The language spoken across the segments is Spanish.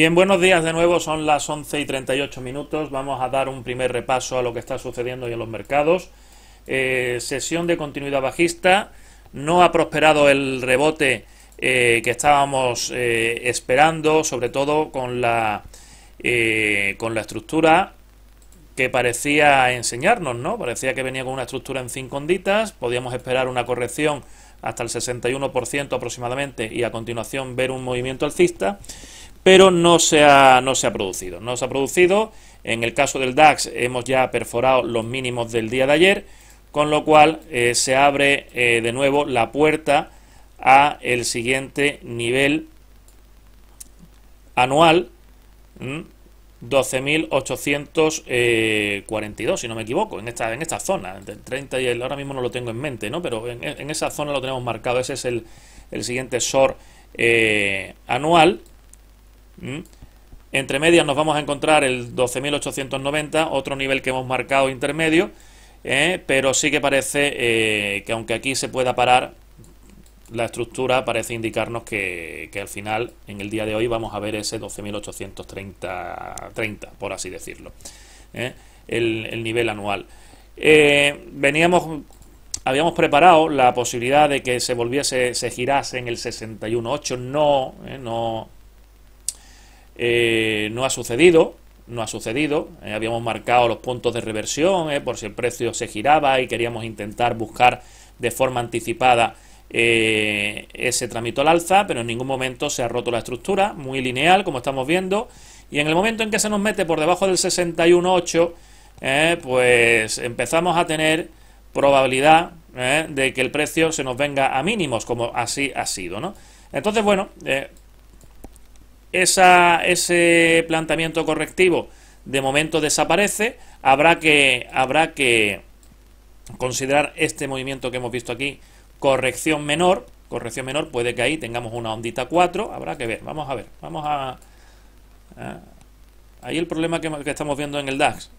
Bien, buenos días de nuevo, son las 11 y 38 minutos, vamos a dar un primer repaso a lo que está sucediendo hoy en los mercados. Eh, sesión de continuidad bajista, no ha prosperado el rebote eh, que estábamos eh, esperando, sobre todo con la, con la estructura que parecía enseñarnos, ¿no? Parecía que venía con una estructura en cinco onditas, podíamos esperar una corrección hasta el 61% aproximadamente y a continuación ver un movimiento alcista pero no se ha, no se ha producido. No se ha producido. En el caso del DAX hemos ya perforado los mínimos del día de ayer, con lo cual eh, se abre eh, de nuevo la puerta a el siguiente nivel anual 12.842, eh, si no me equivoco, en esta, en esta zona, entre el 30 y el, ahora mismo no lo tengo en mente, ¿no? pero en, en esa zona lo tenemos marcado, ese es el, el siguiente SOR anual, ¿Mm? Entre medias nos vamos a encontrar el 12.890, otro nivel que hemos marcado intermedio, ¿eh? pero sí que parece eh, que aunque aquí se pueda parar, la estructura parece indicarnos que, al final, en el día de hoy, vamos a ver ese 12.830, por así decirlo, ¿eh? el, nivel anual. veníamos habíamos preparado la posibilidad de que se volviese, se girase en el 61.8, no, no, eh, no ha sucedido, no ha sucedido. Eh, habíamos marcado los puntos de reversión eh, por si el precio se giraba y queríamos intentar buscar de forma anticipada ese trámite al alza, pero en ningún momento se ha roto la estructura, muy lineal como estamos viendo. Y en el momento en que se nos mete por debajo del 61.8, pues empezamos a tener probabilidad de que el precio se nos venga a mínimos, como así ha sido, ¿no? Entonces, bueno, esa, ese planteamiento correctivo de momento desaparece, habrá que, habrá que considerar este movimiento que hemos visto aquí corrección menor, corrección menor, puede que ahí tengamos una ondita 4, habrá que ver, vamos a ver, vamos a... ahí el problema que, estamos viendo en el DAX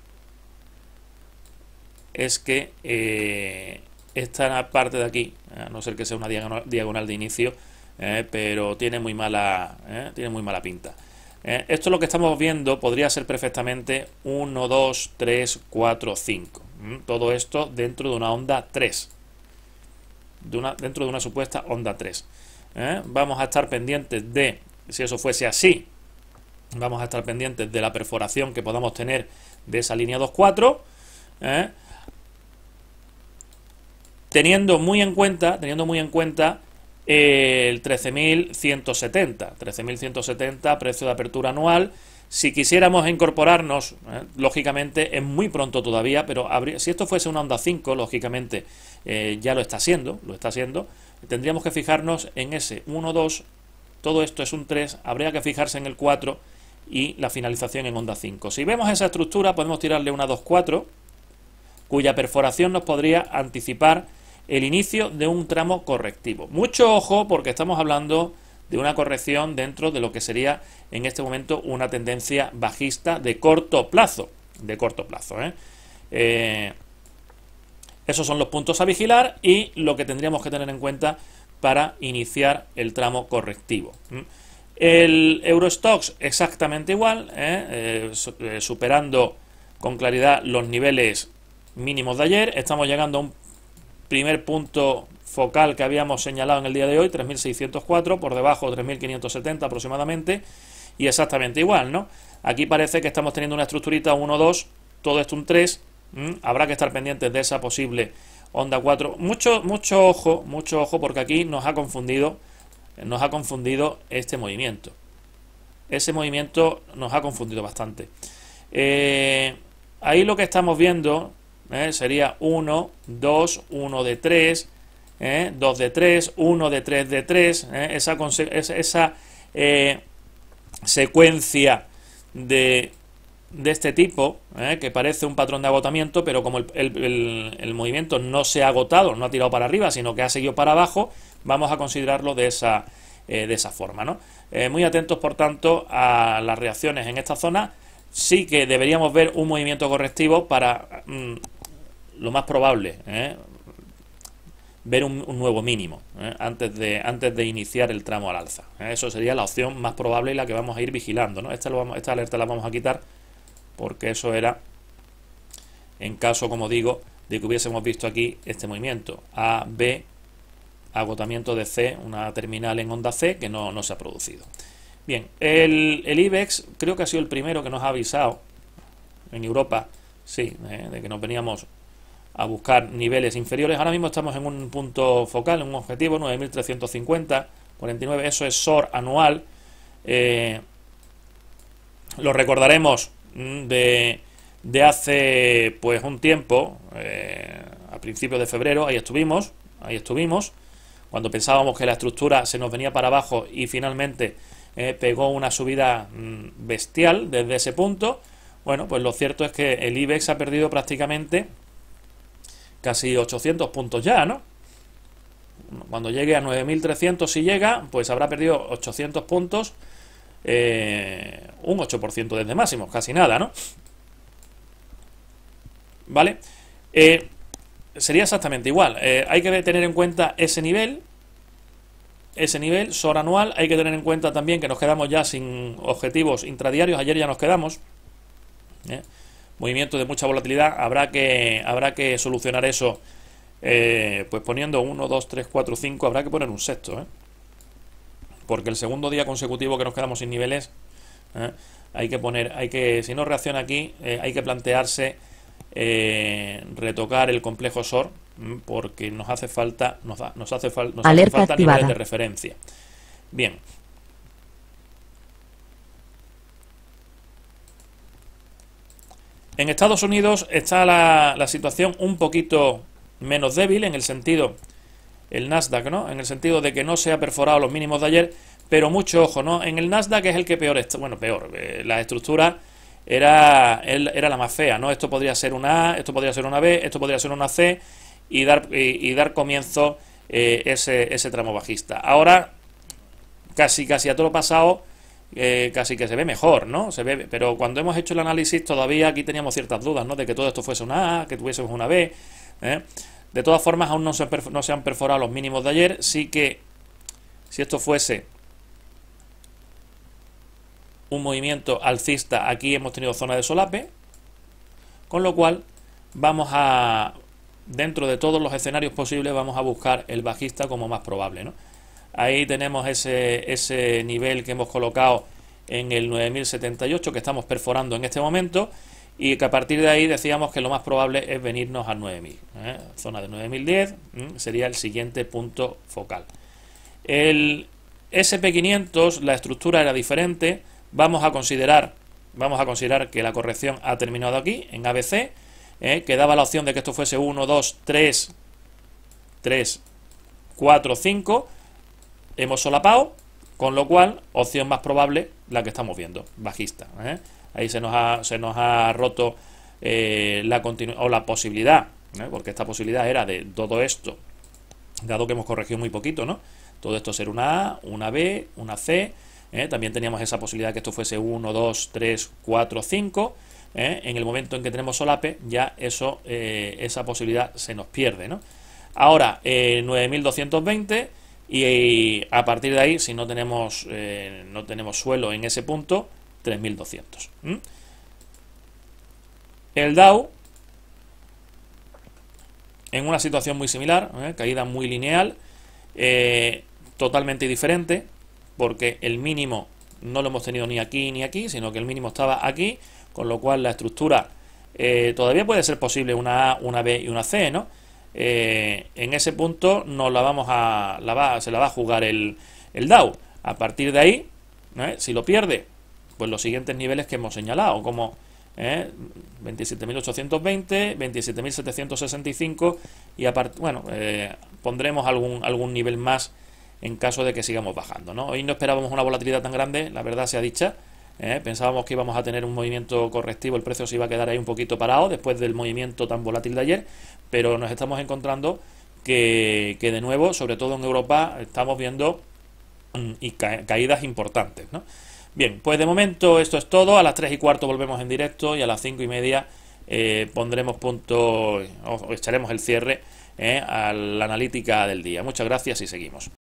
es que eh, esta parte de aquí, a no ser que sea una diagonal de inicio, ¿eh? pero tiene muy mala, ¿eh? tiene muy mala pinta. ¿eh? esto es lo que estamos viendo, podría ser perfectamente 1, 2, 3, 4, 5. Todo esto dentro de una onda 3. De una, dentro de una supuesta onda 3. Vamos a estar pendientes de, si eso fuese así, vamos a estar pendientes de la perforación que podamos tener de esa línea 2, 4... Teniendo muy en cuenta, teniendo muy en cuenta el 13.170. 13.170 precio de apertura anual. Si quisiéramos incorporarnos, eh, lógicamente es muy pronto todavía, pero si esto fuese una onda 5, lógicamente eh, ya lo está haciendo, lo está haciendo, tendríamos que fijarnos en ese 1, 2, todo esto es un 3, habría que fijarse en el 4 y la finalización en onda 5. Si vemos esa estructura podemos tirarle una 2, 4, cuya perforación nos podría anticipar el inicio de un tramo correctivo. Mucho ojo porque estamos hablando de una corrección dentro de lo que sería en este momento una tendencia bajista de corto plazo. De corto plazo. ¿eh? Eh, esos son los puntos a vigilar y lo que tendríamos que tener en cuenta para iniciar el tramo correctivo. El Eurostox exactamente igual, ¿eh? superando con claridad los niveles mínimos de ayer. Estamos llegando a un primer punto focal que habíamos señalado en el día de hoy, 3604, por debajo 3570 aproximadamente, y exactamente igual, ¿no? Aquí parece que estamos teniendo una estructurita 1, 2, todo esto un 3, habrá que estar pendientes de esa posible onda 4. Mucho, mucho ojo, mucho ojo, porque aquí nos ha confundido, nos ha confundido este movimiento. Ese movimiento nos ha confundido bastante. Eh, ahí lo que estamos viendo, ¿Eh? sería 1, 2, 1 de 3, 2 ¿eh? de 3, 1 de 3 de 3, ¿eh? esa, esa secuencia de, este tipo, que parece un patrón de agotamiento, pero como el, movimiento no se ha agotado, no ha tirado para arriba, sino que ha seguido para abajo, vamos a considerarlo de esa, de esa forma. muy atentos, por tanto, a las reacciones en esta zona sí que deberíamos ver un movimiento correctivo para mm, lo más probable, ¿eh? ver un, nuevo mínimo ¿eh? antes, de, antes de iniciar el tramo al alza. ¿eh? Eso sería la opción más probable y la que vamos a ir vigilando. Esta, alerta la vamos a quitar porque eso era en caso, como digo, de que hubiésemos visto aquí este movimiento. A, B, agotamiento de C, una terminal en onda C que no, se ha producido. Bien, el, el, IBEX creo que ha sido el primero que nos ha avisado en Europa, sí, de que nos veníamos a buscar niveles inferiores. Ahora mismo estamos en un punto focal, en un objetivo, 9.350, 49, eso es SOR anual. Eh, lo recordaremos mm, de, de, hace pues un tiempo, eh, a principios de febrero, ahí estuvimos, ahí estuvimos, cuando pensábamos que la estructura se nos venía para abajo y finalmente eh, pegó una subida mm, bestial desde ese punto. Bueno, pues lo cierto es que el IBEX ha perdido prácticamente casi 800 puntos ya, ¿no? Cuando llegue a 9.300, si llega, pues habrá perdido 800 puntos, eh, un 8% desde máximo, casi nada, ¿no? ¿Vale? Eh, sería exactamente igual. Eh, hay que tener en cuenta ese nivel, ese nivel, SOR anual. Hay que tener en cuenta también que nos quedamos ya sin objetivos intradiarios. Ayer ya nos quedamos. ¿eh? movimientos de mucha volatilidad, habrá que, habrá que solucionar eso eh, pues poniendo 1, 2, 3, 4, 5, habrá que poner un sexto, ¿eh? porque el segundo día consecutivo que nos quedamos sin niveles, ¿eh? hay que poner, hay que, si no reacciona aquí, hay que plantearse retocar el complejo SOR, porque nos hace falta, nos, hace, falta nos falta niveles de referencia. Bien, En Estados Unidos está la, situación un poquito menos débil en el sentido, el Nasdaq, ¿no? En el sentido de que no se ha perforado los mínimos de ayer, pero mucho ojo, ¿no? En el Nasdaq es el que peor bueno, peor, eh, la estructura era, era la más fea, ¿no? Esto podría ser una A, esto podría ser una B, esto podría ser una C y dar, y, dar comienzo eh, ese, ese tramo bajista. Ahora, casi, casi a todo lo pasado, eh, casi que se ve mejor, ¿no? Se ve, pero cuando hemos hecho el análisis todavía aquí teníamos ciertas dudas, ¿no? De que todo esto fuese una A, que tuviésemos una B. ¿eh? De todas formas, aún no se, no se han perforado los mínimos de ayer. Sí que si esto fuese un movimiento alcista, aquí hemos tenido zona de solape. Con lo cual, vamos a, dentro de todos los escenarios posibles, vamos a buscar el bajista como más probable, ¿no? Ahí tenemos ese, ese nivel que hemos colocado en el 9078 que estamos perforando en este momento y que a partir de ahí decíamos que lo más probable es venirnos al 9000. ¿eh? Zona de 9010 sería el siguiente punto focal. El SP500, la estructura era diferente. Vamos a considerar, vamos a considerar que la corrección ha terminado aquí, en ABC, ¿eh? que daba la opción de que esto fuese 1, 2, 3, 3, 4, 5 hemos solapado, con lo cual, opción más probable, la que estamos viendo, bajista. ¿eh? Ahí se nos ha, se nos ha roto eh, la o la posibilidad, ¿eh? porque esta posibilidad era de todo esto, dado que hemos corregido muy poquito, ¿no? Todo esto ser una A, una B, una C. También teníamos esa posibilidad que esto fuese 1, 2, 3, 4, 5. En el momento en que tenemos solape, ya eso, esa posibilidad se nos pierde, ¿no? Ahora, 9220 y, eh, a partir de ahí, si no tenemos, eh, no tenemos suelo en ese punto, 3200. El Dow, en una situación muy similar, ¿eh? caída muy lineal, totalmente diferente, porque el mínimo no lo hemos tenido ni aquí ni aquí, sino que el mínimo estaba aquí, con lo cual la estructura todavía puede ser posible una A, una B y una C, ¿no? Eh, en ese punto nos la vamos a, la se la va a jugar el, el DAO. A partir de ahí, eh? si lo pierde, pues los siguientes niveles que hemos señalado, como ¿eh? 27.820, 27.765 y aparte, bueno, eh, pondremos algún, algún nivel más en caso de que sigamos bajando. ¿no? Hoy no esperábamos una volatilidad tan grande, la verdad sea dicha. ¿eh? pensábamos que íbamos a tener un movimiento correctivo, el precio se iba a quedar ahí un poquito parado después del movimiento tan volátil de ayer, pero nos estamos encontrando que, de nuevo, sobre todo en Europa, estamos viendo mm, y caídas importantes. Bien, pues de momento esto es todo. A las 3 y cuarto volvemos en directo y a las 5 y media eh, pondremos punto echaremos el cierre ¿eh? a la analítica del día. Muchas gracias y seguimos.